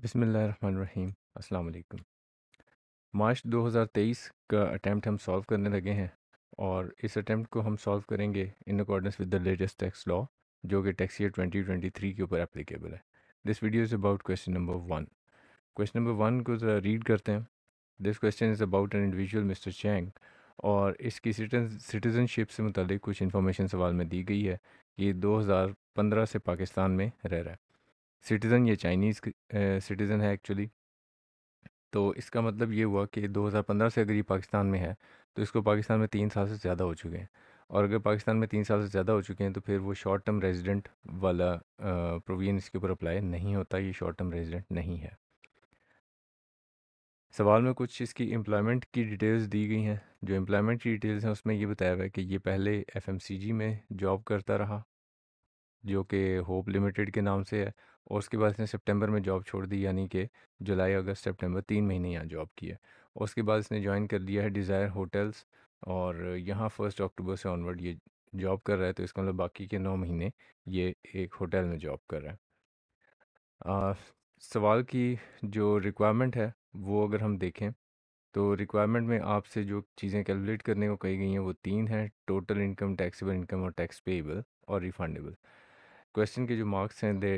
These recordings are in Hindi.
बिसमीम अल्लाम मार्च 2023 का अटैम्प्ट हम सॉल्व करने लगे हैं और इस अटैम्प्ट को हम सॉल्व करेंगे in accordance with the latest tax law जो कि टैक्स ईयर 2023 के ऊपर एप्लीकेबल है this video is about question number one question number one को ज़रा रीड करते हैं this question is about an individual mister Chang और इसकी सिटीज़नशिप से मुतल कुछ इन्फॉर्मेशन सवाल में दी गई है ये दो से पाकिस्तान में रह रहा है सिटीज़न ये चाइनीज़ सिटीज़न है एक्चुअली तो इसका मतलब ये हुआ कि 2015 से अगर ये पाकिस्तान में है तो इसको पाकिस्तान में तीन साल से ज़्यादा हो चुके हैं और अगर पाकिस्तान में तीन साल से ज़्यादा हो चुके हैं तो फिर वो शॉर्ट टर्म रेजिडेंट वाला प्रोविजन इसके ऊपर अप्लाई नहीं होता ये शॉर्ट टर्म रेजिडेंट नहीं है सवाल में कुछ इसकी एम्प्लॉयमेंट की डिटेल्स दी गई हैं जो एम्प्लॉयमेंट की डिटेल्स हैं उसमें ये बताया हुआ है कि ये पहले एफएमसीजी में जॉब करता रहा जो कि होप लिमिटेड के नाम से है और उसके बाद इसने सितंबर में जॉब छोड़ दी यानी कि जुलाई अगस्त सितंबर तीन महीने यहाँ जॉब की है उसके बाद इसने ज्वाइन कर लिया है डिज़ायर होटल्स और यहाँ फर्स्ट अक्टूबर से ऑनवर्ड ये जॉब कर रहा है तो इसका मतलब बाकी के नौ महीने ये एक होटल में जॉब कर रहा है आ, सवाल की जो रिक्वायरमेंट है वो अगर हम देखें तो रिक्वायरमेंट में आपसे जो चीज़ें कैलकुलेट करने को कही गई हैं वो तीन हैं टोटल इनकम टैक्सेबल इनकम और टैक्स पेएबल और रिफंडेबल क्वेश्चन के जो मार्क्स हैं दे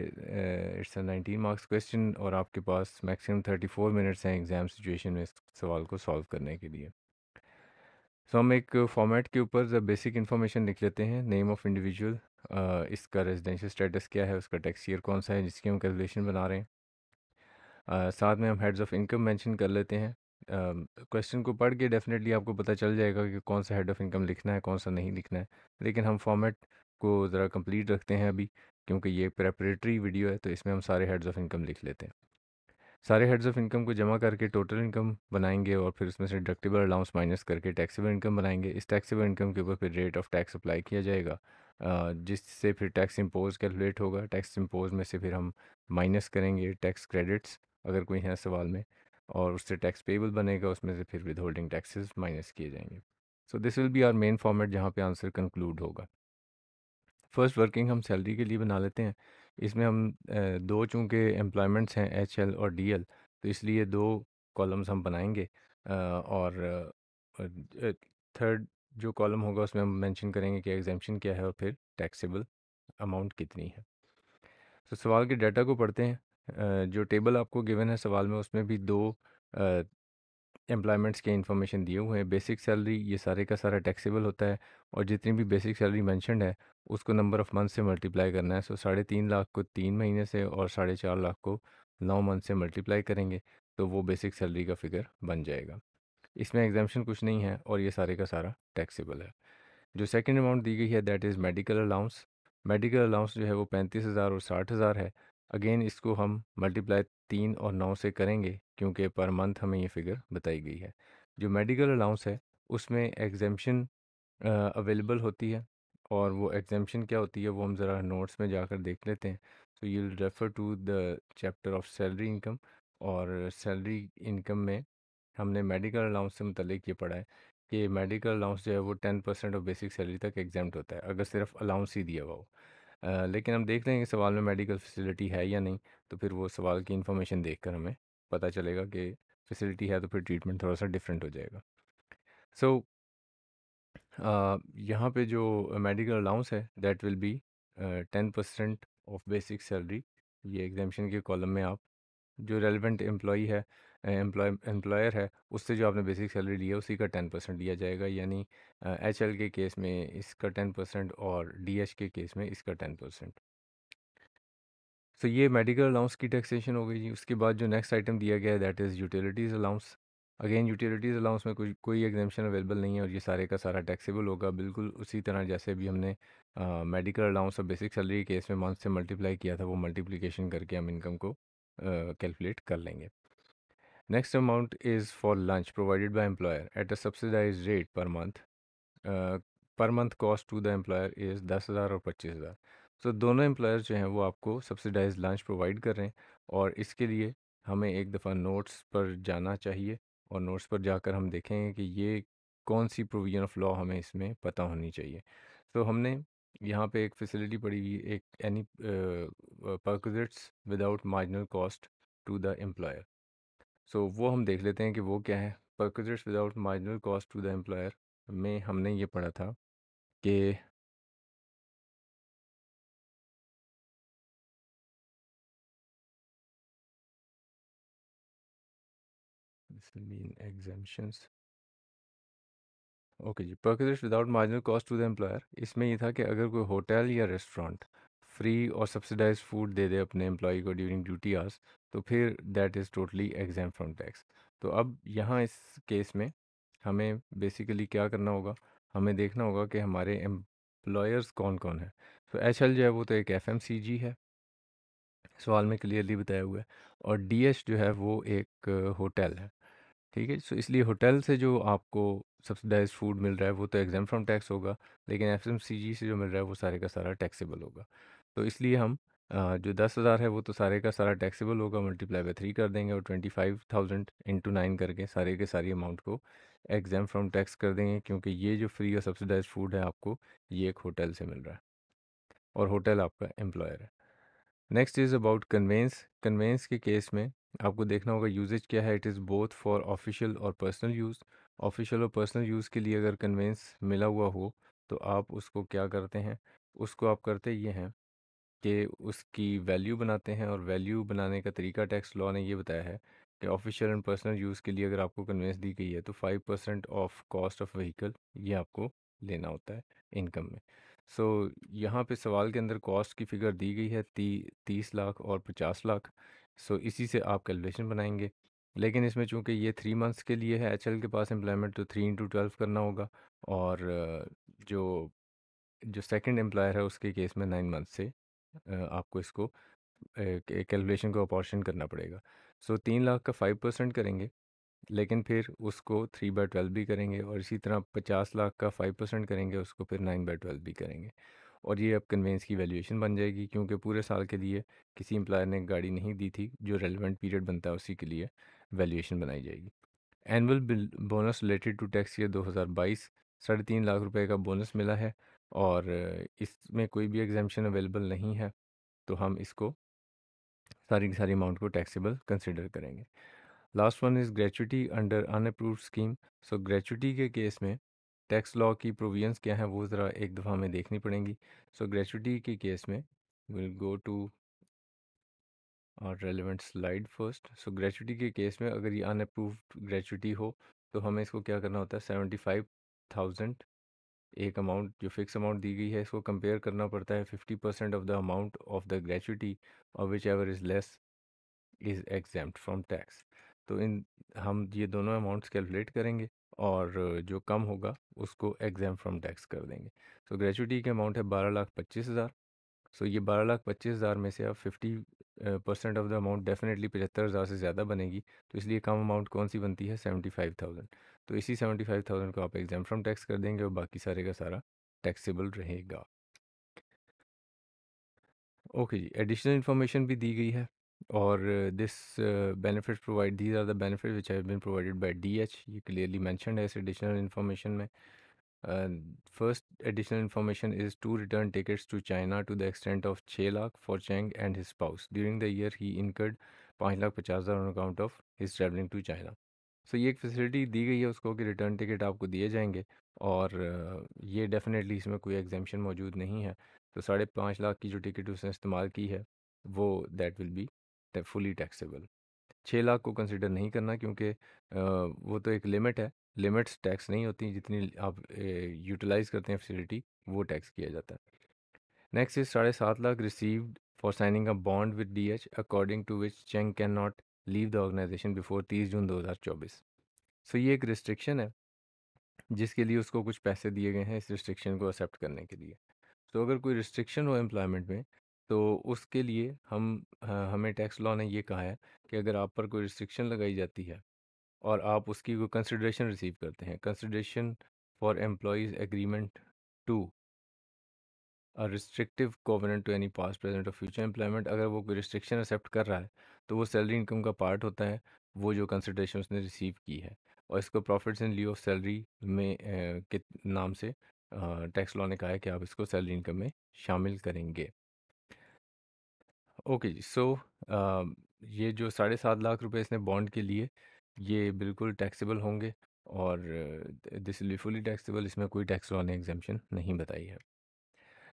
इट्स नाइनटीन मार्क्स क्वेश्चन और आपके पास मैक्सिमम थर्टी फोर मिनट्स हैं एग्ज़ाम सिचुएशन में इस सवाल को सॉल्व करने के लिए सो so, हम एक फॉर्मेट के ऊपर जब बेसिक इन्फॉर्मेशन लिख लेते हैं नेम ऑफ़ इंडिविजुअल इसका रेजिडेंशियल स्टेटस क्या है उसका टैक्स ईयर कौन सा है जिसकी हम कैलकुलेशन बना रहे हैं uh, साथ में हम हेड्स ऑफ़ इनकम मेंशन कर लेते हैं क्वेश्चन uh, को पढ़ के डेफिनेटली आपको पता चल जाएगा कि कौन सा हेड ऑफ़ इनकम लिखना है कौन सा नहीं लिखना है लेकिन हम फॉर्मेट को ज़रा कंप्लीट रखते हैं अभी क्योंकि ये प्रेपरेटरी वीडियो है तो इसमें हम सारे हेड्स ऑफ़ इनकम लिख लेते हैं सारे हेड्स ऑफ़ इनकम को जमा करके टोटल इनकम बनाएंगे और फिर उसमें से डिडक्टेबल अलाउंस माइनस करके टैक्सीबल इनकम बनाएंगे इस टैक्सीबल इनकम के ऊपर फिर रेट ऑफ टैक्स अप्लाई किया जाएगा जिससे फिर टैक्स इम्पोज कैलकुलेट होगा टैक्स इम्पोज में से फिर हम माइनस करेंगे टैक्स क्रेडिट्स अगर कोई है सवाल में और उससे टैक्स पेबल बनेगा उसमें से फिर विद होल्डिंग टैक्सेस माइनस किए जाएंगे so this will be our main format जहाँ पे आंसर कंक्लूड होगा फर्स्ट वर्किंग हम सैलरी के लिए बना लेते हैं इसमें हम दो चूँकि एम्प्लॉयमेंट्स हैं एच एल और डी एल तो इसलिए दो कॉलम्स हम बनाएंगे और थर्ड जो कॉलम होगा उसमें हम मेंशन करेंगे कि एग्जामेशन क्या है और फिर टैक्सेबल अमाउंट कितनी है तो सवाल के डाटा को पढ़ते हैं जो टेबल आपको गिवन है सवाल में उसमें भी दो एम्प्लॉयमेंट्स के इन्फॉर्मेशन दिए हुए हैं बेसिक सैलरी ये सारे का सारा टैक्सेबल होता है और जितनी भी बेसिक सैलरी मैंशनड है उसको नंबर ऑफ़ मंथ से मल्टीप्लाई करना है सो साढ़े तीन लाख को तीन महीने से और साढ़े चार लाख को नौ मंथ से मल्टीप्लाई करेंगे तो वो बेसिक सैलरी का फिगर बन जाएगा इसमें एग्जामेशन कुछ नहीं है और ये सारे का सारा टैक्सीबल है जो सेकेंड अमाउंट दी गई है that is medical allowance medical allowance जो है वो पैंतीस हज़ार और साठ हज़ार है अगेन इसको हम मल्टीप्लाई तीन और नौ से करेंगे क्योंकि पर मंथ हमें ये फिगर बताई गई है जो मेडिकल अलाउंस है उसमें एग्जेम्पशन अवेलेबल होती है और वो एग्जेम्पशन क्या होती है वो हम ज़रा नोट्स में जाकर देख लेते हैं सो तो you refer to the chapter of salary income और सैलरी इनकम में हमने मेडिकल अलाउंस से मतलब ये पढ़ा है कि मेडिकल अलाउंस जो है वो ten percent of basic salary तक एग्जाम होता है अगर सिर्फ अलाउंस ही दिया हुआ हो लेकिन हम देख लेंगे सवाल में मेडिकल फैसिलिटी है या नहीं, तो फिर वो सवाल की इन्फॉर्मेशन देख हमें पता चलेगा कि फैसिलिटी है तो फिर ट्रीटमेंट थोड़ा-सा डिफरेंट हो जाएगा। सो अ, यहाँ पे जो मेडिकल अलाउंस है that will be ten percent of basic salary. ये एग्जामेशन के कॉलम में आप जो रेलिवेंट एम्प्लॉ है एम्प्लॉय एम्प्लॉयर है उससे जो आपने बेसिक सैलरी ली है उसी का टेन परसेंट लिया जाएगा यानी एच एल के केस में इसका टेन परसेंट और डी एच के केस में इसका टेन परसेंट सो ये मेडिकल अलाउंस की टैक्सेशन हो गई जी उसके बाद जो नेक्स्ट आइटम दिया गया है that is utilities allowance again utilities allowance में कोई कोई एग्जामेशन अवेलेबल नहीं है और ये सारे का सारा टैक्सेबल होगा बिल्कुल उसी तरह जैसे अभी हमने मेडिकल अलाउंस और बेसिक सैलरी केस में मंथ से मल्टीप्लाई किया था वो मल्टीप्लीकेशन करके हम इनकम को कैलकुलेट uh, कर लेंगे Next amount is for lunch provided by employer at a subsidized rate per month. Uh, per month cost to the employer is दस हज़ार और पच्चीस हज़ार सो दोनों एम्प्लॉयर जो हैं वो आपको सब्सिडाइज लंच प्रोवाइड कर रहे हैं और इसके लिए हमें एक दफ़ा नोट्स पर जाना चाहिए और नोट्स पर जाकर हम देखेंगे कि ये कौन सी प्रोविज़न ऑफ लॉ हमें इसमें पता होनी चाहिए तो so, हमने यहाँ पे एक फैसिलिटी पड़ी हुई एक any perquisites without marginal cost to the employer so वो हम देख लेते हैं कि वो क्या है perquisites without marginal cost to the employer में हमने ये पढ़ा था कि ओके जी perquisites without marginal cost to the employer इसमें ये था कि अगर कोई होटल या रेस्टोरेंट फ्री और सब्सिडाइज फूड दे दे अपने एम्प्लॉय को ड्यूरिंग ड्यूटी आवर्स तो फिर that is totally exam from tax तो अब यहाँ इस केस में हमें बेसिकली क्या करना होगा हमें देखना होगा कि हमारे एम्प्लॉयर्स कौन कौन है तो एच एल जो है वो तो एक एफ एम सी जी है सवाल में क्लियरली बताया हुआ है और डी एच जो है वो एक होटल है ठीक है सो इसलिए होटल से जो आपको सब्सिडाइज फूड मिल रहा है वो तो एग्जाम फ्रॉम टैक्स होगा लेकिन एफ एम सी जी से जो मिल रहा है वो सारे का सारा टैक्सेबल होगा तो इसलिए हम जो दस हज़ार है वो तो सारे का सारा टैक्सेबल होगा मल्टीप्लाई बाय थ्री कर देंगे और twenty five thousand into nine करके सारे के सारी अमाउंट को एग्जाम फ्रॉम टैक्स कर देंगे क्योंकि ये जो फ्री और सब्सिडाइज फूड है आपको ये एक होटल से मिल रहा है और होटल आपका एम्प्लॉयर है next is about conveyance conveyance के केस में आपको देखना होगा यूजेज क्या है it is both for official और पर्सनल यूज़ ऑफिशियल और पर्सनल यूज़ के लिए अगर कन्वेंस मिला हुआ हो तो आप उसको क्या करते हैं उसको आप करते ये हैं के उसकी वैल्यू बनाते हैं और वैल्यू बनाने का तरीका टैक्स लॉ ने ये बताया है कि ऑफिशियल एंड पर्सनल यूज़ के लिए अगर आपको कन्वेंस दी गई है तो five percent of cost of vehicle ये आपको लेना होता है इनकम में सो so, यहाँ पे सवाल के अंदर कॉस्ट की फिगर दी गई है ती तीस लाख और पचास लाख सो so, इसी से आप कैलकुलेशन बनाएंगे लेकिन इसमें चूंकि ये थ्री मंथ्स के लिए है एच के पास एम्प्लॉयमेंट तो थ्री इंटू ट्वेल्व करना होगा और जो जो सेकंड एम्प्लॉयर है उसके केस में नाइन मंथ से आपको इसको कैलकुलेशन को अपॉर्शन करना पड़ेगा सो तीन लाख का फाइव परसेंट करेंगे लेकिन फिर उसको थ्री बाय ट्वेल्व भी करेंगे और इसी तरह पचास लाख का फाइव परसेंट करेंगे उसको फिर नाइन बाय ट्वेल्व भी करेंगे और ये अब कन्वेंस की वैल्यूएशन बन जाएगी क्योंकि पूरे साल के लिए किसी एम्प्लॉयर ने गाड़ी नहीं दी थी जो रेलिवेंट पीरियड बनता है उसी के लिए वैल्यूएशन बनाई जाएगी annual bonus related to tax year बाईस साढ़े तीन लाख रुपए का बोनस मिला है और इसमें कोई भी एग्जामेशन अवेलेबल नहीं है तो हम इसको सारी की सारी अमाउंट को टैक्सीबल कंसिडर करेंगे last one is gratuity under unapproved scheme so gratuity के केस में टैक्स लॉ की प्रोविजंस क्या हैं वो ज़रा एक दफ़ा हमें देखनी पड़ेंगी सो ग्रेचुटी के केस में will go to our relevant slide first so gratuity के केस में अगर ये अनअप्रूव ग्रेचुटी हो तो हमें इसको क्या करना होता है सेवेंटी फाइव थाउजेंड एक अमाउंट जो फिक्स अमाउंट दी गई है इसको कंपेयर करना पड़ता है fifty percent of the amount of the gratuity और whichever is less is exempt from tax तो इन हम ये दोनों अमाउंट्स कैलकुलेट करेंगे और जो कम होगा उसको एग्जाम फ्रॉम टैक्स कर देंगे सो ग्रेचुटी के अमाउंट है बारह लाख पच्चीस हज़ार सो तो ये बारह लाख पच्चीस हज़ार में से अब fifty percent of the amount definitely पचहत्तर हज़ार से ज़्यादा बनेगी तो इसलिए कम अमाउंट कौन सी बनती है सेवेंटी फाइव थाउजेंड तो इसी सेवेंटी फाइव थाउजेंड को आप एग्जाम फ्रॉम टैक्स कर देंगे और बाकी सारे का सारा टैक्सेबल रहेगा ओके जी एडिशनल इन्फॉर्मेशन भी दी गई है और this benefit provide these are the benefit which have been provided by DH ये क्लियरली मैंशन है इस एडिशनल इन्फॉर्मेशन में first additional information is two return tickets to China to the extent of छः lakh for Chang and his spouse during the year he incurred पाँच लाख पचास हज़ार on account of his travelling to China so तो ये एक फैसिलिटी दी गई है उसको कि रिटर्न टिकट आपको दिए जाएंगे और ये डेफिनेटली इसमें कोई एग्जामेशन मौजूद नहीं है तो साढ़े पाँच लाख की जो टिकट उसने इस्तेमाल की है वो that will be fully taxable छः लाख को कंसिडर नहीं करना क्योंकि वो तो एक लिमिट है लिमिट्स टैक्स नहीं होती जितनी आप यूटिलाइज़ करते हैं फैसिलिटी वो टैक्स किया जाता है नेक्स्ट इज साढ़े सात lakh received for signing a bond with D H according to which Cheng can not leave the organisation before तीस जून चौबीस सो ये एक रिस्ट्रिक्शन है जिसके लिए उसको कुछ पैसे दिए गए हैं इस रिस्ट्रिक्शन को एक्सेप्ट करने के लिए तो so, अगर कोई रिस्ट्रिक्शन हो एम्प्लॉयमेंट में तो उसके लिए हम हमें टैक्स लॉ ने ये कहा है कि अगर आप पर कोई रिस्ट्रिक्शन लगाई जाती है और आप उसकी कोई कंसिड्रेशन रिसीव करते हैं consideration for employees agreement to restrictive covenant to any past present और फ्यूचर एम्प्लॉयमेंट अगर वो कोई रिस्ट्रिक्शन एक्सेप्ट कर रहा है तो वो सैलरी इनकम का पार्ट होता है वो जो कंसिडरेशन उसने रिसीव की है और इसको profits in lieu of salary में अ, के नाम से टैक्स लॉ ने कहा है कि आप इसको सैलरी इनकम में शामिल करेंगे ओके जी सो ये जो साढ़े सात लाख रुपए इसने बॉन्ड के लिए ये बिल्कुल टैक्सेबल होंगे और this will be fully taxable इसमें कोई टैक्स लॉ ने एग्जामेशन नहीं बताई है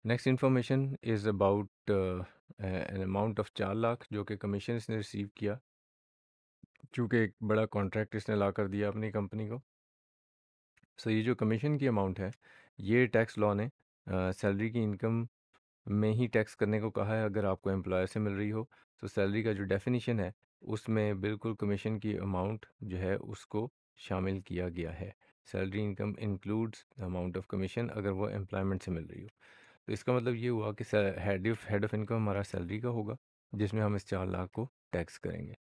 next information is about an amount of चार लाख जो कि कमीशन इसने रिसीव किया चूँकि एक बड़ा कॉन्ट्रैक्ट इसने ला कर दिया अपनी कंपनी को सो so, ये जो कमीशन की अमाउंट है ये टैक्स लॉ ने सैलरी uh, की इनकम में ही टैक्स करने को कहा है अगर आपको एम्प्लॉयर से मिल रही हो तो सैलरी का जो डेफिनेशन है उसमें बिल्कुल कमीशन की अमाउंट जो है उसको शामिल किया गया है salary income includes amount of commission अगर वो एम्प्लॉयमेंट से मिल रही हो तो इसका मतलब ये हुआ कि head of head of income हमारा सैलरी का होगा जिसमें हम इस चार लाख को टैक्स करेंगे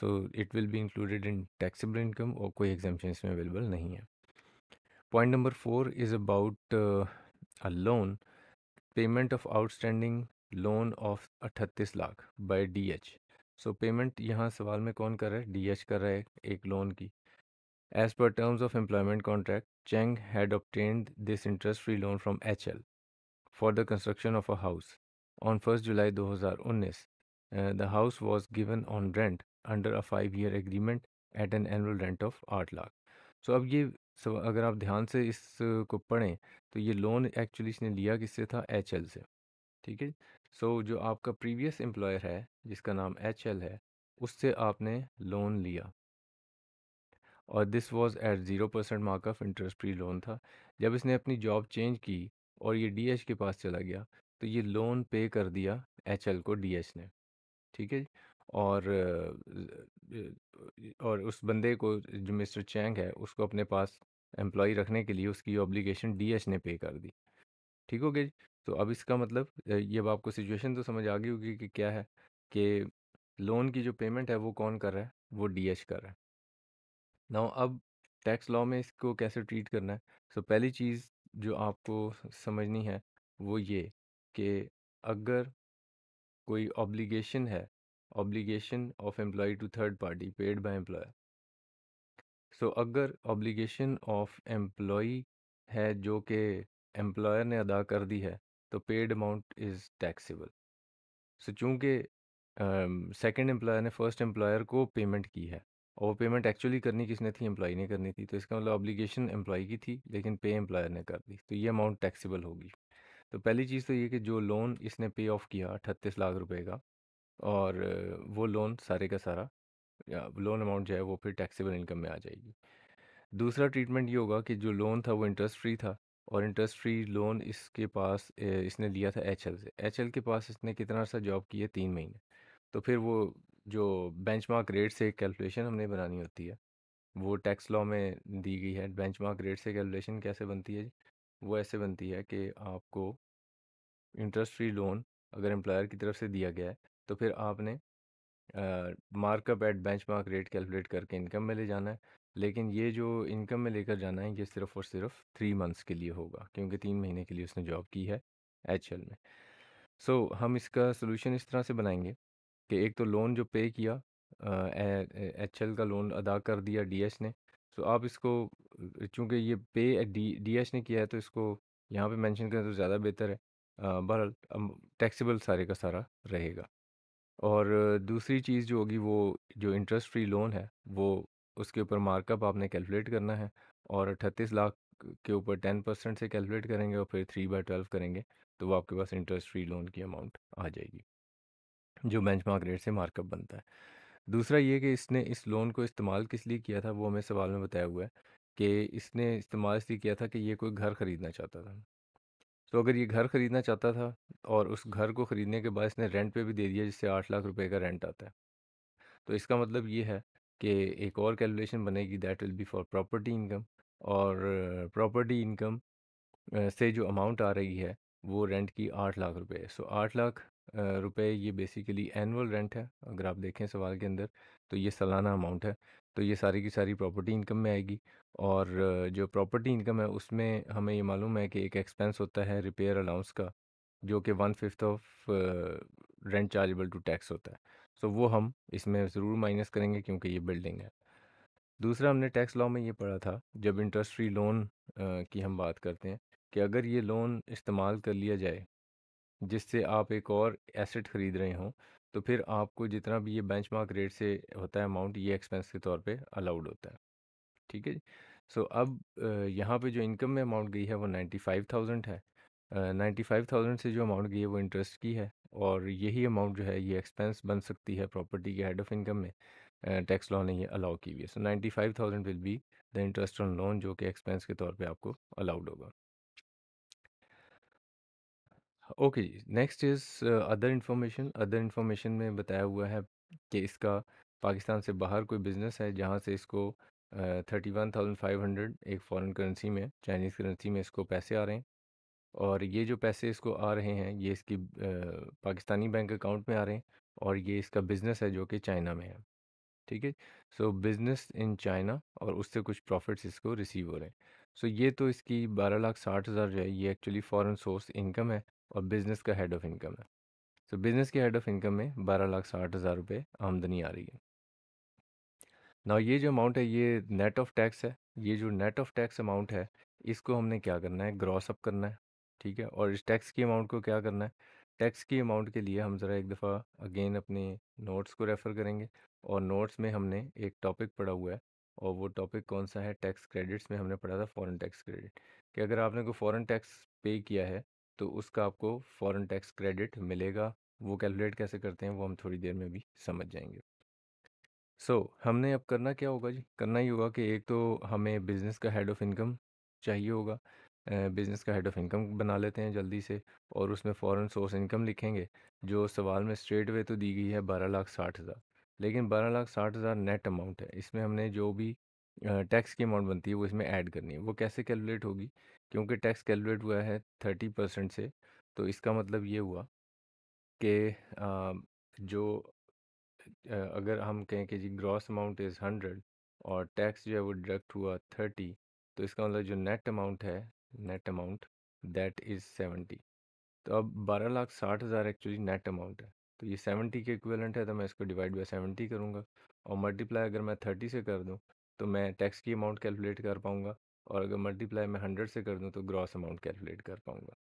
so it will be included in taxable income और कोई एग्जामेशन इसमें अवेलेबल नहीं है point number four is about a loan payment of outstanding loan of अट्ठतीस lakh by DH so payment यहाँ सवाल में कौन कर रहा है डीएच कर रहा है एक लोन की पर terms of employment contract change had had this interest free loan loan H L for the construction of a house. On 1st July 2019, uh, the house was given on rent under a five year agreement at an annual rent of आठ लाख सो अब ये सब अगर आप ध्यान से इसको uh, पढ़ें तो ये लोन एक्चुअली इसने लिया किससे था एच एल से ठीक है सो जो आपका प्रीवियस एम्प्लॉयर है जिसका नाम एच एल है उससे आपने लोन लिया और this was at zero percent mark of interest free loan था जब इसने अपनी जॉब चेंज की और ये डीएच के पास चला गया तो ये लोन पे कर दिया एचएल को डीएच ने ठीक है और और उस बंदे को जो मिस्टर चैंग है उसको अपने पास एम्प्लॉ रखने के लिए उसकी ऑब्लिगेशन डीएच ने पे कर दी ठीक हो गया तो अब इसका मतलब ये अब आपको सिचुएशन तो समझ आ गई होगी कि क्या है कि लोन की जो पेमेंट है वो कौन कर रहा है वो डीएच कर रहा है ना अब टैक्स लॉ में इसको कैसे ट्रीट करना है सो so, पहली चीज़ जो आपको समझनी है वो ये कि अगर कोई ऑब्लिगेशन है obligation of employ to third party paid by employer so अगर ऑब्लिगेशन ऑफ एम्प्लॉय है जो कि एम्प्लॉयर ने अदा कर दी है तो paid amount is taxable so चूँकि सेकेंड एम्प्लॉयर ने फर्स्ट एम्प्लॉयर को पेमेंट की है और पेमेंट एक्चुअली करनी किसने थी एम्प्लॉई ने करनी थी तो इसका मतलब ऑब्लीगेशन एम्प्लॉई की थी लेकिन पे एम्प्लॉयर ने कर दी तो ये अमाउंट टैक्सीबल होगी तो पहली चीज़ तो ये कि जो लोन इसने पे ऑफ किया अठतीस लाख रुपये का और वो लोन सारे का सारा लोन अमाउंट जो है वो फिर टैक्सीबल इनकम में आ जाएगी दूसरा ट्रीटमेंट ये होगा कि जो लोन था वो इंटरेस्ट फ्री था और इंटरेस्ट फ्री लोन इसके पास इसने लिया था एच एल से एच एल के पास इसने कितना अर्सा जॉब किया तीन महीने तो फिर वो जो बेंचमार्क रेट से कैलकुलेशन हमने बनानी होती है वो टैक्स लॉ में दी गई है बेंचमार्क रेट से कैलकुलेशन कैसे बनती है जी? वो ऐसे बनती है कि आपको इंटरेस्ट फ्री लोन अगर एम्प्लॉयर की तरफ से दिया गया है तो फिर आपने markup at benchmark rate calculate करके इनकम में ले जाना है लेकिन ये जो इनकम में लेकर जाना है ये सिर्फ और सिर्फ थ्री मंथ्स के लिए होगा क्योंकि तीन महीने के लिए उसने जॉब की है एच में सो so, हम इसका सोल्यूशन इस तरह से बनाएंगे कि एक तो लोन जो पे किया एच एल का लोन अदा कर दिया डी एच ने। तो आप इसको चूँकि ये पे डी डी एच ने किया है तो इसको यहाँ पे मेंशन करें तो ज़्यादा बेहतर है। बहर टैक्सीबल सारे का सारा रहेगा। और दूसरी चीज़ जो होगी वो जो इंटरेस्ट फ्री लोन है वो उसके ऊपर मार्कअप आपने कैलकुलेट करना है और अठतीस लाख के ऊपर टेन परसेंट से कैलकुलेट करेंगे और फिर थ्री बाय ट्वेल्व करेंगे, तो वो आपके पास इंटरेस्ट फ्री लोन की अमाउंट आ जाएगी। जो बेंचमार्क रेट से मार्कअप बनता है। दूसरा ये कि इसने इस लोन को इस्तेमाल किस लिए किया था, वो हमें सवाल में बताया हुआ है कि इसने इस्तेमाल इसलिए किया था कि ये कोई घर खरीदना चाहता था। तो अगर ये घर खरीदना चाहता था और उस घर को खरीदने के बाद इसने रेंट पे भी दे दिया जिससे आठ लाख रुपए का रेंट आता है। तो इसका मतलब ये है कि एक और कैलकुलेशन बनेगी that will be for property income और प्रॉपर्टी इनकम से जो अमाउंट आ रही है वो रेंट की आठ लाख है सो आठ लाख रुपए ये बेसिकली एनुअल रेंट है अगर आप देखें सवाल के अंदर तो ये सालाना अमाउंट है तो ये सारी की सारी प्रॉपर्टी इनकम में आएगी और जो प्रॉपर्टी इनकम है उसमें हमें ये मालूम है कि एक एक्सपेंस होता है रिपेयर अलाउंस का जो कि one fifth of rent chargeable to tax होता है सो वो हम इसमें ज़रूर माइनस करेंगे क्योंकि ये बिल्डिंग है दूसरा हमने टैक्स लॉ में ये पढ़ा था जब इंटरेस्ट फ्री लोन की हम बात करते हैं कि अगर ये लोन इस्तेमाल कर लिया जाए जिससे आप एक और एसेट खरीद रहे हों तो फिर आपको जितना भी ये मार्क रेट से होता है अमाउंट ये एक्सपेंस के तौर पे अलाउड होता है ठीक है जी सो अब यहाँ पे जो इनकम में अमाउंट गई है वो नाइन्टी फाइव थाउजेंड है नाइन्टी फाइव थाउजेंड से जो अमाउंट गई है वो इंटरेस्ट की है और यही अमाउंट जो है ये एक्सपेंस बन सकती है प्रॉपर्टी के हेड ऑफ इनकम में टैक्स लॉ ने ये अलाउ की हुई है so ninety five thousand will be the interest on loan जो कि एक्सपेंस के तौर पे आपको अलाउड होगा ओके जी next is other information other information में बताया हुआ है कि इसका पाकिस्तान से बाहर कोई बिजनेस है जहाँ से इसको thirty one thousand five hundred एक फॉरेन करेंसी में चाइनीज़ करेंसी में इसको पैसे आ रहे हैं और ये जो पैसे इसको आ रहे हैं ये इसकी आ, पाकिस्तानी बैंक अकाउंट में आ रहे हैं और ये इसका बिजनेस है जो कि चाइना में है ठीक है सो बिजनेस इन चाइना और उससे कुछ प्रॉफिट्स इसको रिसीव हो रहे हैं सो ये तो इसकी बारह लाख साठ हज़ार जो है ये एक्चुअली फॉरेन सोर्स इनकम है और बिज़नेस का हेड ऑफ इनकम है सो so, बिज़नेस के हेड ऑफ इनकम में बारह लाख साठ हज़ार रुपये आमदनी आ रही है ना ये जो अमाउंट है ये नेट ऑफ टैक्स है ये जो नेट ऑफ टैक्स अमाउंट है इसको हमने क्या करना है ग्रॉस अप करना है ठीक है और इस टैक्स की अमाउंट को क्या करना है टैक्स की अमाउंट के लिए हम ज़रा एक दफ़ा अगेन अपने नोट्स को रेफ़र करेंगे और नोट्स में हमने एक टॉपिक पढ़ा हुआ है और वो टॉपिक कौन सा है टैक्स क्रेडिट्स में हमने पढ़ा था फॉरेन टैक्स क्रेडिट कि अगर आपने कोई फॉरेन टैक्स पे किया है तो उसका आपको फ़ॉरन टैक्स क्रेडिट मिलेगा वो कैलकुलेट कैसे करते हैं वो हम थोड़ी देर में भी समझ जाएंगे सो so, हमने अब करना क्या होगा जी करना ही होगा कि एक तो हमें बिज़नेस का हेड ऑफ़ इनकम चाहिए होगा बिज़नेस का हेड ऑफ़ इनकम बना लेते हैं जल्दी से और उसमें फ़ॉरन सोर्स इनकम लिखेंगे जो सवाल में स्ट्रेट वे तो दी गई है बारह लाख साठ हज़ार लेकिन बारह लाख साठ हज़ार नेट अमाउंट है इसमें हमने जो भी टैक्स की अमाउंट बनती है वो इसमें ऐड करनी है वो कैसे कैलकुलेट होगी क्योंकि टैक्स कैलकुलेट हुआ है थर्टी परसेंट से तो इसका मतलब ये हुआ कि जो अगर हम कहें कि जी ग्रॉस अमाउंट इज़ हंड्रेड और टैक्स जो है वो डिडक्ट हुआ थर्टी तो इसका मतलब जो नेट अमाउंट है net amount that is seventy तो अब बारह लाख साठ हज़ार एक्चुअली नेट अमाउंट है तो ये सेवेंटी के इक्वलेंट है तो मैं इसको डिवाइड बाय सेवेंटी करूँगा और मल्टीप्लाई अगर मैं थर्टी से कर दूँ तो मैं टैक्स की अमाउंट कैलकुलेट कर पाऊँगा और अगर मल्टीप्लाई मैं हंड्रेड से कर दूँ तो ग्रॉस अमाउंट कैलकुलेट कर पाऊँगा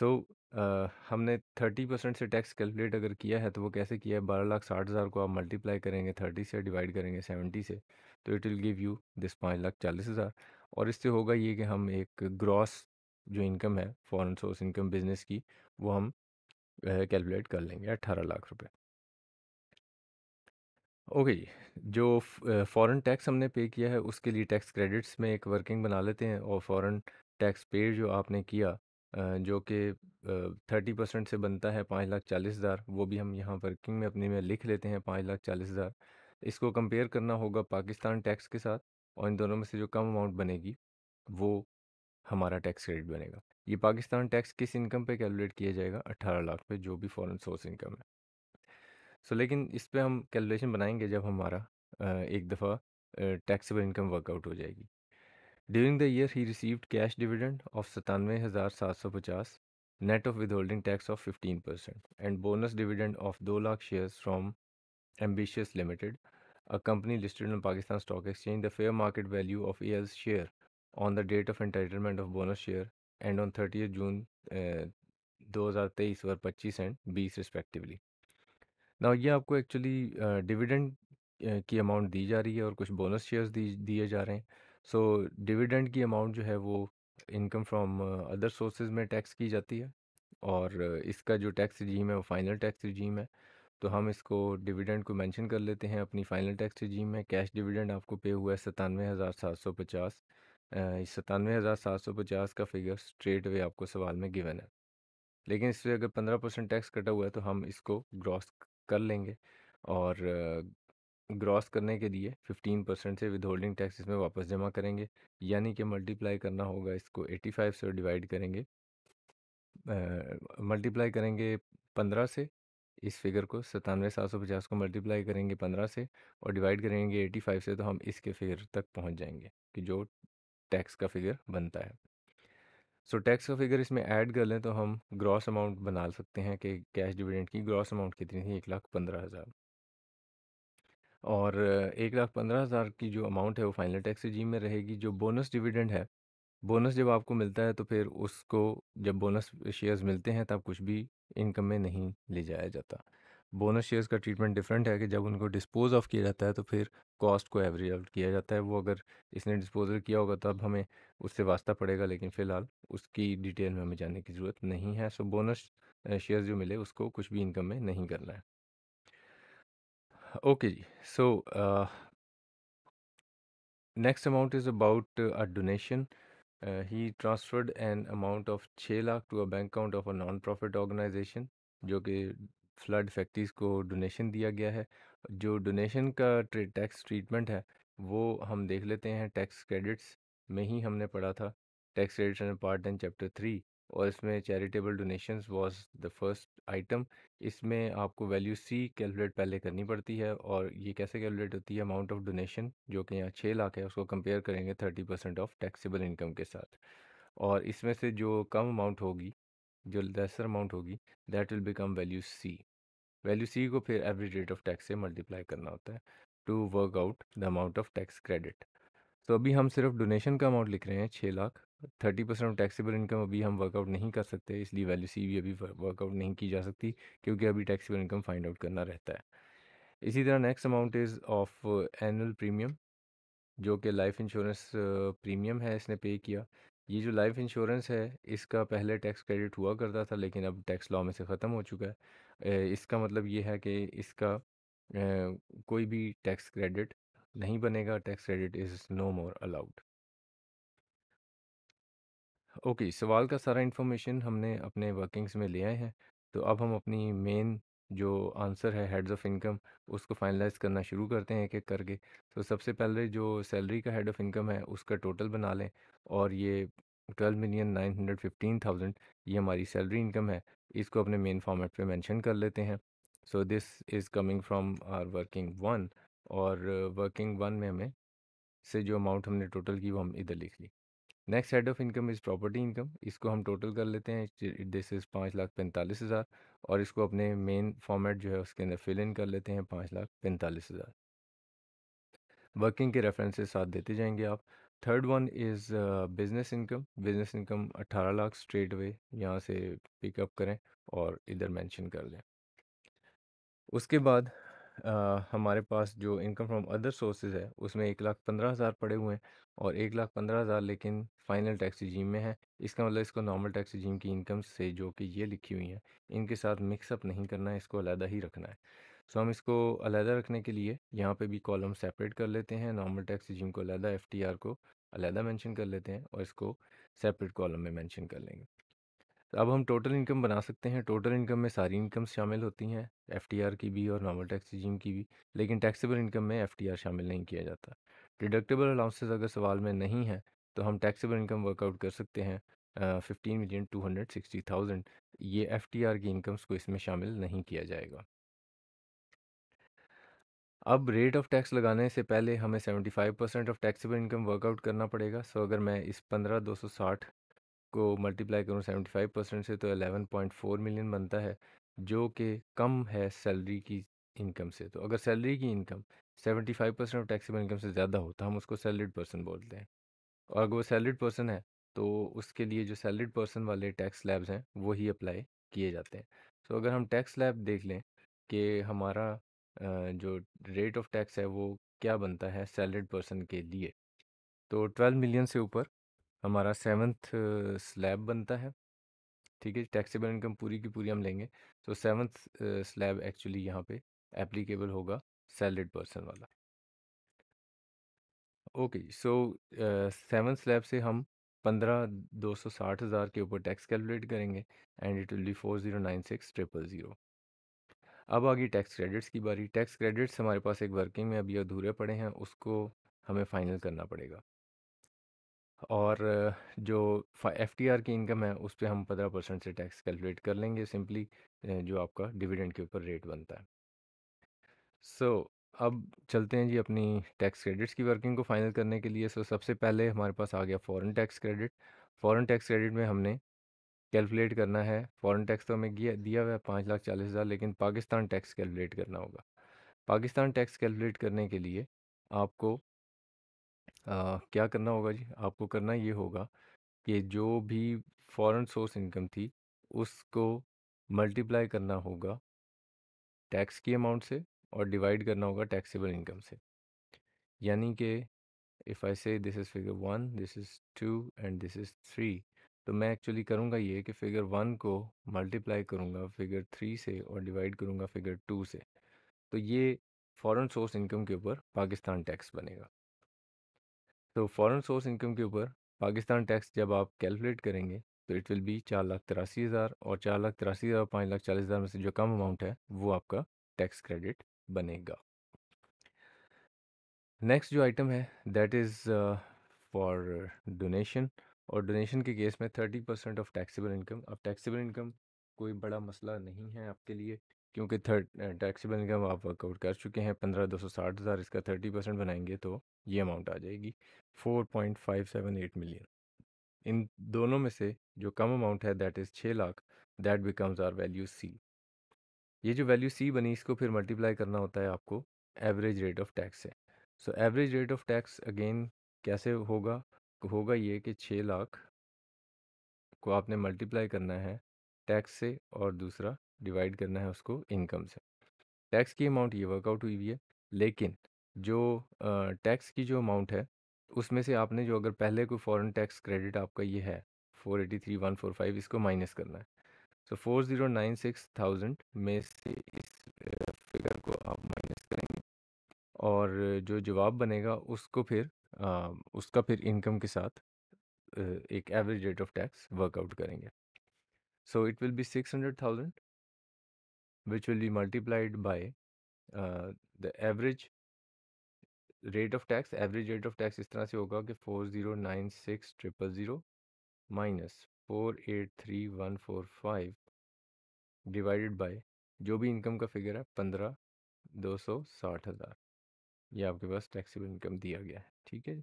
सो uh, हमने परसेंट से टैक्स कैलकुलेट अगर किया है तो वो कैसे किया है बारह लाख साठ हज़ार को आप मल्टीप्लाई करेंगे थर्टी से डिवाइड करेंगे सेवेंटी से तो it will give you this पाँच लाख चालीस हज़ार और इससे होगा ये कि हम एक ग्रॉस जो इनकम है फॉरेन सोर्स इनकम बिजनेस की वो हम कैलकुलेट कर लेंगे अट्ठारह लाख रुपये ओके जी, जो फॉरेन टैक्स हमने पे किया है उसके लिए टैक्स क्रेडिट्स में एक वर्किंग बना लेते हैं और फॉरेन टैक्स पे जो आपने किया जो कि थर्टी परसेंट से बनता है पाँच लाख चालीस हज़ार वो भी हम यहाँ वर्किंग में अपने में लिख लेते हैं पाँच लाख चालीस हज़ार इसको कंपेयर करना होगा पाकिस्तान टैक्स के साथ और इन दोनों में से जो कम अमाउंट बनेगी वो हमारा टैक्स क्रेडिट बनेगा ये पाकिस्तान टैक्स किस इनकम पे कैलकुलेट किया जाएगा अट्ठारह लाख पे जो भी फॉरेन सोर्स इनकम है सो so, लेकिन इस पर हम कैलकुलेशन बनाएंगे जब हमारा एक दफ़ा टैक्सीबल इनकम वर्कआउट हो जाएगी during the year he received cash dividend of सतानवे हज़ार सात सौ पचास net of withholding tax of fifteen percent and bonus dividend of दो lakh shares from ambitious limited a company listed on Pakistan stock exchange the fair market value of year share on the date of entitlement of bonus share and on thirty June दो हज़ार तेईस और पच्चीस एंड बीस रिस्पेक्टिवली ना ये आपको एक्चुअली डिविडेंड की अमाउंट दी जा रही है और कुछ बोनस शेयर्स दी दिए जा रहे हैं सो डिविडेंड की अमाउंट जो है वो इनकम फ्रॉम अदर सोर्सेज में टैक्स की जाती है और इसका जो टैक्स रिजीम है वो फाइनल टैक्स रिजीम है तो हम इसको डिविडेंड को मेंशन कर लेते हैं अपनी फाइनल टैक्स रिजीम में कैश डिविडेंड आपको पे हुआ है सतानवे हज़ार सात सौ पचास सतानवे हज़ार सात सौ पचास का फिगर स्ट्रेट वे आपको सवाल में गिवन है लेकिन इससे अगर पंद्रह परसेंट टैक्स कटा हुआ है तो हम इसको ग्रॉस कर लेंगे और ग्रॉस करने के लिए 15% से होल्डिंग टैक्स इसमें वापस जमा करेंगे यानी कि मल्टीप्लाई करना होगा इसको 85 से डिवाइड करेंगे मल्टीप्लाई करेंगे 15 से इस फिगर को सतानवे सात सौ पचास को मल्टीप्लाई करेंगे 15 से और डिवाइड करेंगे 85 से तो हम इसके फिगर तक पहुंच जाएंगे कि जो टैक्स का फिगर बनता है सो टैक्स का फिगर इसमें ऐड कर लें तो हम ग्रॉस अमाउंट बना सकते हैं कि कैश डिविडेंड की ग्रॉस अमाउंट कितनी थी एक लाख पंद्रह हज़ार और एक लाख पंद्रह हज़ार की जो अमाउंट है वो फाइनल टैक्स रिजीम में रहेगी जो बोनस डिविडेंड है बोनस जब आपको मिलता है तो फिर उसको जब बोनस शेयर्स मिलते हैं तब कुछ भी इनकम में नहीं ले जाया जाता बोनस शेयर्स का ट्रीटमेंट डिफरेंट है कि जब उनको डिस्पोज ऑफ किया जाता है तो फिर कॉस्ट को एवरेज आउट किया जाता है वो अगर इसने डिस्पोजल किया होगा तब हमें उससे वास्ता पड़ेगा लेकिन फ़िलहाल उसकी डिटेल में हमें जानने की ज़रूरत नहीं है सो बोनस शेयर्स जो मिले उसको कुछ भी इनकम में नहीं करना है ओके जी so next amount is about a donation he transferred an amount of छः lakh to a bank account of a non profit organization जो कि फ्लड फैक्ट्रीज़ को डोनेशन दिया गया है जो डोनेशन का टैक्स ट्रीटमेंट है वो हम देख लेते हैं टैक्स क्रेडिट्स में ही हमने पढ़ा था tax credits and part and chapter three और इसमें charitable donation was the first item इसमें आपको वैल्यू सी कैलकुलेट पहले करनी पड़ती है और ये कैसे कैलकुलेट होती है अमाउंट ऑफ डोनेशन जो कि यहाँ छः लाख है उसको कंपेयर करेंगे thirty percent of taxable income के साथ और इसमें से जो कम अमाउंट होगी जो लेसर अमाउंट होगी that will become value C value C को फिर एवरेज रेट ऑफ टैक्स से मल्टीप्लाई करना होता है to work out the amount of tax credit तो अभी हम सिर्फ डोनेशन का अमाउंट लिख रहे हैं छः lakh thirty percent of taxable income अभी हम वर्कआउट नहीं कर सकते इसलिए वैल्यू सी भी अभी वर्कआउट नहीं की जा सकती क्योंकि अभी टैक्सीबल इनकम फाइंड आउट करना रहता है इसी तरह next amount is of annual premium जो कि लाइफ इंश्योरेंस प्रीमियम है इसने पे किया ये जो लाइफ इंश्योरेंस है इसका पहले टैक्स क्रेडिट हुआ करता था लेकिन अब टैक्स लॉ में से ख़त्म हो चुका है इसका मतलब ये है कि इसका कोई भी टैक्स क्रेडिट नहीं बनेगा tax credit is no more allowed okay सवाल का सारा इन्फॉर्मेशन हमने अपने वर्किंग्स में ले आए हैं तो अब हम अपनी मेन जो आंसर है हेड्स ऑफ़ इनकम उसको फ़ाइनलाइज़ करना शुरू करते हैं एक-एक करके। तो सबसे पहले जो सैलरी का हेड ऑफ़ इनकम है उसका टोटल बना लें और ये twelve million nine hundred fifteen thousand ये हमारी सैलरी इनकम है। इसको अपने मेन फ़ॉर्मेट पे मेंशन कर लेते हैं। So this is coming from our working one और वर्किंग वन में हमें से जो अमाउंट हमने टोटल की वो हम इधर लिख ली। Next head of income is property income इसको हम टोटल कर लेते हैं दिस इज़ पाँच लाख पैंतालीस हज़ार और इसको अपने मेन फॉर्मेट जो है उसके अंदर फिल इन कर लेते हैं पाँच लाख पैंतालीस हज़ार वर्किंग के रेफरेंसेस साथ देते जाएंगे आप third one is business income business income अट्ठारह लाख स्ट्रेट वे यहाँ से पिकअप करें और इधर मैंशन कर लें उसके बाद हमारे पास जो इनकम फ्रॉम अदर सोर्सेज है उसमें एक लाख पंद्रह हज़ार पड़े हुए हैं और एक लाख पंद्रह हज़ार लेकिन फाइनल टैक्स जीम में है। इसका मतलब इसको नॉर्मल टैक्स जीम की इनकम से जो कि ये लिखी हुई हैं, इनके साथ मिक्सअप नहीं करना है, इसको अलहदा ही रखना है। सो हम इसको अलहदा रखने के लिए यहाँ पर भी कॉलम सेपरेट कर लेते हैं, नॉर्मल टैक्स जीम को अलहदा एफ को अलहदा मैंशन कर लेते हैं और इसको सेपरेट कॉलम में मैंशन कर लेंगे। तो अब हम टोटल इनकम बना सकते हैं टोटल इनकम में सारी इनकम शामिल होती हैं एफटीआर की भी और नॉर्मल टैक्स रिजीम की भी लेकिन टैक्सेबल इनकम में एफटीआर शामिल नहीं किया जाता डिडक्टेबल अलाउंसेज अगर सवाल में नहीं है तो हम टैक्सेबल इनकम वर्कआउट कर सकते हैं fifteen million two hundred sixty thousand ये एफ टी आर की इनकम्स को इसमें शामिल नहीं किया जाएगा अब रेट ऑफ टैक्स लगाने से पहले हमें seventy five percent of taxable income work out करना पड़ेगा सो अगर मैं इस पंद्रह दो सौ साठ को मल्टीप्लाई करूँ सेवेंटी फ़ाइव परसेंट से तो पॉइंट फोर मिलियन बनता है जो कि कम है सैलरी की इनकम से तो अगर सैलरी की income seventy five percent of taxable income से ज़्यादा हो तो हम उसको सैलरीड पर्सन बोलते हैं और अगर वो सैलरीड पर्सन है तो उसके लिए जो सैलरीड पर्सन वाले टैक्स लैब्स हैं वो ही अप्लाई किए जाते हैं सो तो अगर हम टैक्स लैब देख लें कि हमारा जो रेट ऑफ टैक्स है वो क्या बनता है सैलरीड पर्सन के लिए तो ट्वेल्व मिलियन से ऊपर हमारा सेवन्थ स्लैब बनता है ठीक है टैक्सेबल इनकम पूरी की पूरी हम लेंगे तो सेवन्थ स्लैब एक्चुअली यहाँ पे एप्लीकेबल होगा सैलरीड पर्सन वाला ओके सो सेवन्थ स्लैब से हम पंद्रह दो सौ साठ हज़ार के ऊपर टैक्स कैलकुलेट करेंगे and it will be four zero nine six triple zero अब आ गई टैक्स क्रेडिट्स की बारी टैक्स क्रेडिट्स हमारे पास एक वर्किंग में अभी अधूरे पड़े हैं उसको हमें फ़ाइनल करना पड़ेगा और जो एफ टी आर की इनकम है उस पर हम पंद्रह परसेंट से टैक्स कैलकुलेट कर लेंगे सिंपली जो आपका डिविडेंड के ऊपर रेट बनता है। सो अब चलते हैं जी अपनी टैक्स क्रेडिट्स की वर्किंग को फाइनल करने के लिए। सो सबसे पहले हमारे पास आ गया foreign tax credit. Foreign tax credit में हमने कैलकुलेट करना है फॉरेन टैक्स तो हमें दिया हुआ है पाँच लाख चालीस हज़ार लेकिन पाकिस्तान टैक्स कैलकुलेट करना होगा। पाकिस्तान टैक्स कैलकुलेट करने के लिए आपको क्या करना होगा जी? आपको करना ये होगा कि जो भी फॉरेन सोर्स इनकम थी, उसको मल्टीप्लाई करना होगा टैक्स की अमाउंट से और डिवाइड करना होगा टैक्सेबल इनकम से। यानी कि if I say this is figure one this is two and this is three तो मैं एक्चुअली करूँगा ये कि फिगर वन को मल्टीप्लाई करूँगा फिगर थ्री से और डिवाइड करूँगा फिगर टू से। तो ये फॉरेन सोर्स इनकम के ऊपर पाकिस्तान टैक्स बनेगा। तो फॉरेन सोर्स इनकम के ऊपर पाकिस्तान टैक्स जब आप कैलकुलेट करेंगे तो इट विल बी चार लाख तिरासी हज़ार और चार लाख तिरासी हज़ार पाँच लाख चालीस हज़ार में से जो कम अमाउंट है वो आपका टैक्स क्रेडिट बनेगा नेक्स्ट जो आइटम है दैट इज़ फॉर डोनेशन और डोनेशन के केस में thirty percent of taxable income अब टैक्सीबल इनकम कोई बड़ा मसला नहीं है आपके लिए क्योंकि थर्ड टैक्सेबल इनकम आप वर्कआउट कर चुके हैं पंद्रह दो सौ साठ हज़ार इसका थर्टी परसेंट बनाएंगे तो ये अमाउंट आ जाएगी four point five seven eight million इन दोनों में से जो कम अमाउंट है दैट इज़ छः lakh that becomes our value C ये जो वैल्यू सी बनी इसको फिर मल्टीप्लाई करना होता है आपको एवरेज रेट ऑफ टैक्स से so average rate of tax again कैसे होगा होगा ये कि छः लाख को आपने मल्टीप्लाई करना है टैक्स से और दूसरा डिवाइड करना है उसको इनकम से टैक्स की अमाउंट ये वर्कआउट हुई हुई है लेकिन जो टैक्स की जो अमाउंट है उसमें से आपने जो अगर पहले कोई फॉरेन टैक्स क्रेडिट आपका ये है four eighty three one four five इसको माइनस करना है so four zero nine six thousand में से इस फिगर को आप माइनस करेंगे और जो जवाब बनेगा उसको फिर आ, उसका फिर इनकम के साथ एक average rate of tax work out करेंगे so it will be six hundred thousand which will be multiplied by uh, the average rate of tax average rate of tax इस तरह से होगा कि four zero nine six triple zero minus four eight three one four five divided by जो भी इनकम का फिगर है पंद्रह दो सौ साठ हज़ार ये आपके पास टैक्सेबल इनकम दिया गया है ठीक है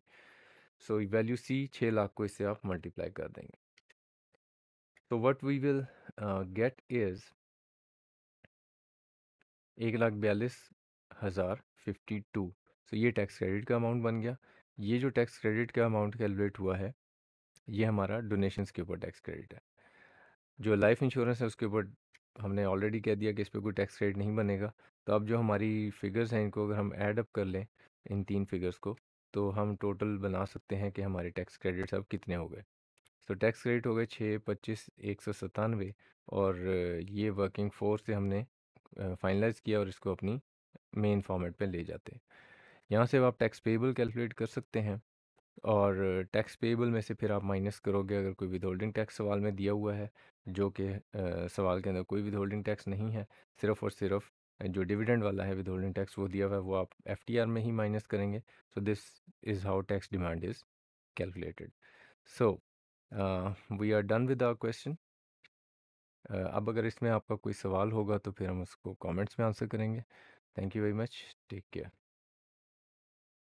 सो वैल्यू सी छः लाख को इससे आप मल्टीप्लाई कर देंगे तो what we will get is एक लाख बयालीस हज़ार फिफ्टी टू सो ये टैक्स क्रेडिट का अमाउंट बन गया ये जो टैक्स क्रेडिट का अमाउंट कैलकुलेट हुआ है ये हमारा डोनेशंस के ऊपर टैक्स क्रेडिट है जो लाइफ इंश्योरेंस है उसके ऊपर हमने ऑलरेडी कह दिया कि इस पर कोई टैक्स क्रेडिट नहीं बनेगा तो अब जो हमारी फिगर्स हैं इनको अगर हम ऐड अप कर लें इन तीन फिगर्स को तो हम टोटल बना सकते हैं कि हमारे टैक्स क्रेडिट्स अब कितने हो गए तो टैक्स क्रेडिट हो गए छः पच्चीस एक सौ सतानवे और ये वर्किंग फोर से हमने फाइनलाइज किया और इसको अपनी मेन फॉर्मेट पे ले जाते यहाँ से आप टैक्स पेबल कैलकुलेट कर सकते हैं और टैक्स पेबल में से फिर आप माइनस करोगे अगर कोई विदहोल्डिंग टैक्स सवाल में दिया हुआ है जो कि सवाल के अंदर कोई विदहोल्डिंग टैक्स नहीं है सिर्फ और सिर्फ जो डिविडेंड वाला है विदहोल्डिंग टैक्स वो दिया हुआ है वो आप एफ में ही माइनस करेंगे so this is how tax demand is calculated so we are done with our question अब अगर इसमें आपका कोई सवाल होगा तो फिर हम उसको कमेंट्स में आंसर करेंगे। Thank you very much. Take care.